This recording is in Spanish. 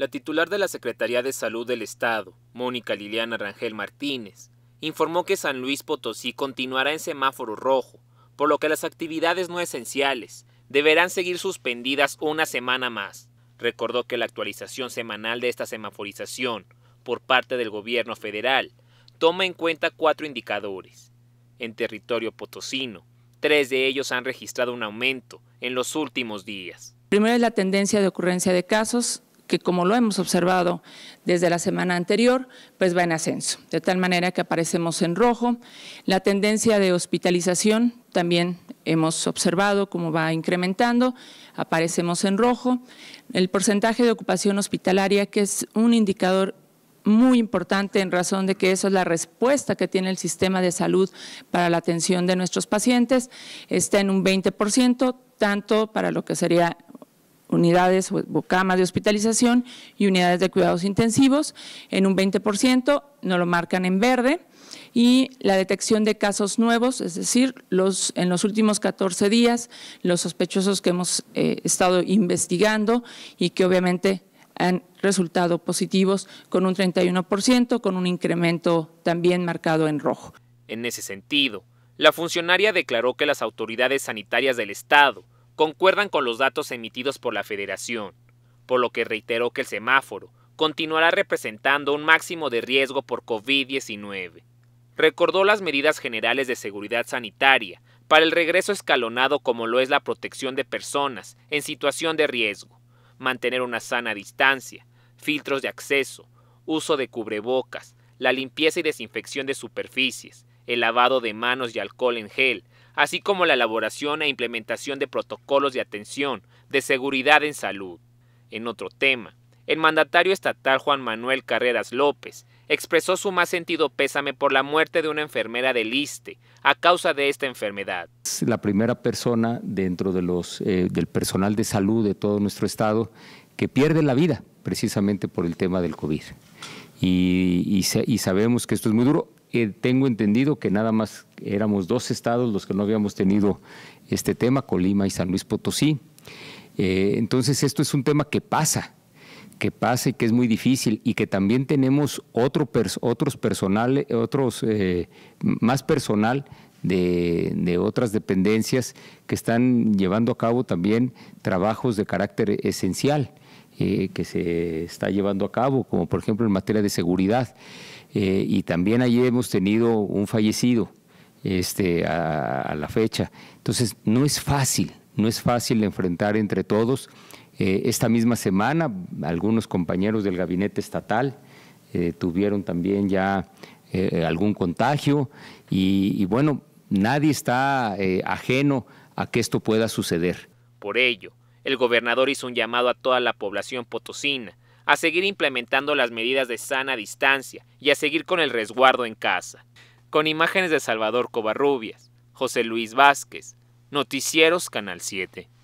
La titular de la Secretaría de Salud del Estado, Mónica Liliana Rangel Martínez, informó que San Luis Potosí continuará en semáforo rojo, por lo que las actividades no esenciales deberán seguir suspendidas una semana más. Recordó que la actualización semanal de esta semaforización por parte del gobierno federal toma en cuenta cuatro indicadores. En territorio potosino, tres de ellos han registrado un aumento en los últimos días. Primero es la tendencia de ocurrencia de casos, que como lo hemos observado desde la semana anterior, pues va en ascenso, de tal manera que aparecemos en rojo. La tendencia de hospitalización también hemos observado cómo va incrementando, aparecemos en rojo. El porcentaje de ocupación hospitalaria, que es un indicador muy importante en razón de que eso es la respuesta que tiene el sistema de salud para la atención de nuestros pacientes, está en un 20%, tanto para lo que sería unidades o camas de hospitalización y unidades de cuidados intensivos en un 20%, no lo marcan en verde, y la detección de casos nuevos, es decir, los, en los últimos 14 días, los sospechosos que hemos eh, estado investigando y que obviamente han resultado positivos con un 31%, con un incremento también marcado en rojo. En ese sentido, la funcionaria declaró que las autoridades sanitarias del Estado concuerdan con los datos emitidos por la Federación, por lo que reiteró que el semáforo continuará representando un máximo de riesgo por COVID-19. Recordó las medidas generales de seguridad sanitaria para el regreso escalonado como lo es la protección de personas en situación de riesgo, mantener una sana distancia, filtros de acceso, uso de cubrebocas, la limpieza y desinfección de superficies, el lavado de manos y alcohol en gel, así como la elaboración e implementación de protocolos de atención de seguridad en salud. En otro tema, el mandatario estatal Juan Manuel Carreras López expresó su más sentido pésame por la muerte de una enfermera de liste a causa de esta enfermedad. Es la primera persona dentro de los, eh, del personal de salud de todo nuestro estado que pierde la vida precisamente por el tema del COVID. y sabemos que esto es muy duro. Eh, tengo entendido que nada más éramos dos estados los que no habíamos tenido este tema, Colima y San Luis Potosí. Eh, entonces esto es un tema que pasa, que pasa y que es muy difícil y que también tenemos otro otros personales, otros eh, más personal de, otras dependencias que están llevando a cabo también trabajos de carácter esencial eh, que se está llevando a cabo, como por ejemplo en materia de seguridad. Eh, y también allí hemos tenido un fallecido este, a, la fecha. Entonces, no es fácil, no es fácil enfrentar entre todos. Eh, esta misma semana, algunos compañeros del gabinete estatal tuvieron también ya algún contagio y bueno, Nadie está eh, ajeno a que esto pueda suceder. Por ello, el gobernador hizo un llamado a toda la población potosina a seguir implementando las medidas de sana distancia y a seguir con el resguardo en casa. Con imágenes de Salvador Covarrubias, José Luis Vázquez, Noticieros Canal 7.